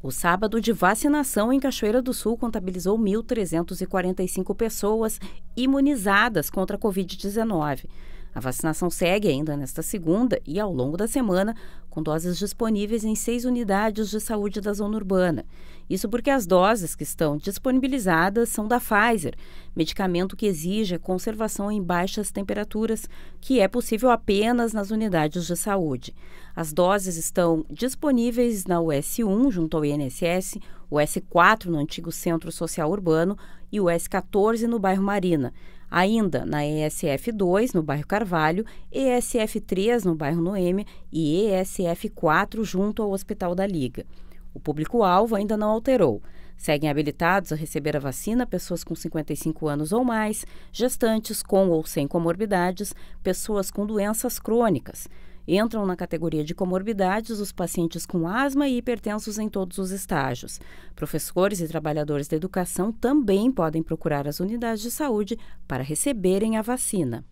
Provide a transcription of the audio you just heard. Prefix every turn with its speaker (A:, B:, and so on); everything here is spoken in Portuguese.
A: O sábado de vacinação em Cachoeira do Sul contabilizou 1.345 pessoas imunizadas contra a Covid-19. A vacinação segue ainda nesta segunda e ao longo da semana, com doses disponíveis em seis unidades de saúde da zona urbana. Isso porque as doses que estão disponibilizadas são da Pfizer, medicamento que exige a conservação em baixas temperaturas, que é possível apenas nas unidades de saúde. As doses estão disponíveis na US1, junto ao INSS, o S4 no antigo Centro Social Urbano e o S14 no bairro Marina. Ainda na ESF2, no bairro Carvalho, ESF3, no bairro Noêmia e ESF4, junto ao Hospital da Liga. O público-alvo ainda não alterou. Seguem habilitados a receber a vacina pessoas com 55 anos ou mais, gestantes com ou sem comorbidades, pessoas com doenças crônicas. Entram na categoria de comorbidades os pacientes com asma e hipertensos em todos os estágios. Professores e trabalhadores da educação também podem procurar as unidades de saúde para receberem a vacina.